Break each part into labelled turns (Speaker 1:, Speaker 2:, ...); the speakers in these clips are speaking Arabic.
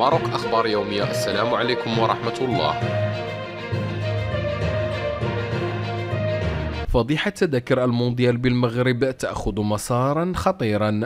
Speaker 1: ماروك أخبار يومية السلام عليكم ورحمة الله فضيحة تذكر المونديال بالمغرب تأخذ مسارا خطيرا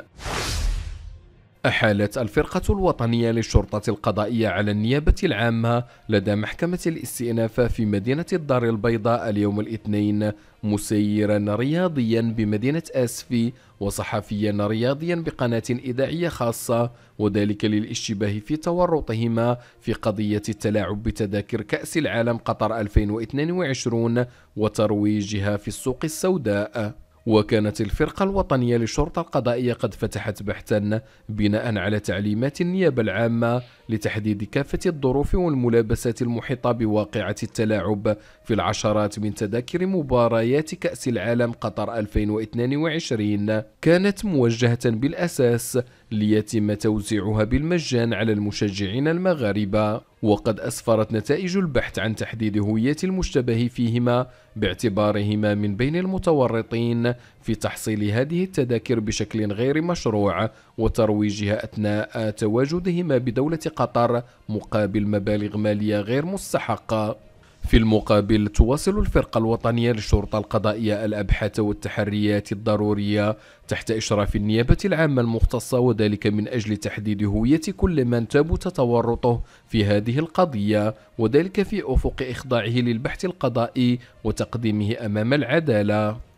Speaker 1: أحالت الفرقة الوطنية للشرطة القضائية على النيابة العامة لدى محكمة الاستئناف في مدينة الدار البيضاء اليوم الاثنين مسيرا رياضيا بمدينة أسفي وصحفيا رياضيا بقناة إذاعية خاصة وذلك للاشتباه في تورطهما في قضية التلاعب بتذاكر كأس العالم قطر 2022 وترويجها في السوق السوداء وكانت الفرقة الوطنية للشرطة القضائية قد فتحت بحثا بناء على تعليمات النيابة العامة لتحديد كافة الظروف والملابسات المحيطة بواقعة التلاعب في العشرات من تذاكر مباريات كأس العالم قطر 2022 كانت موجهة بالأساس ليتم توزيعها بالمجان على المشجعين المغاربة وقد أسفرت نتائج البحث عن تحديد هوية المشتبه فيهما باعتبارهما من بين المتورطين في تحصيل هذه التذاكر بشكل غير مشروع وترويجها أثناء تواجدهما بدولة قطر مقابل مبالغ مالية غير مستحقة في المقابل تواصل الفرقة الوطنية للشرطة القضائية الأبحاث والتحريات الضرورية تحت إشراف النيابة العامة المختصة وذلك من أجل تحديد هوية كل من ثبت تورطه في هذه القضية وذلك في أفق إخضاعه للبحث القضائي وتقديمه أمام العدالة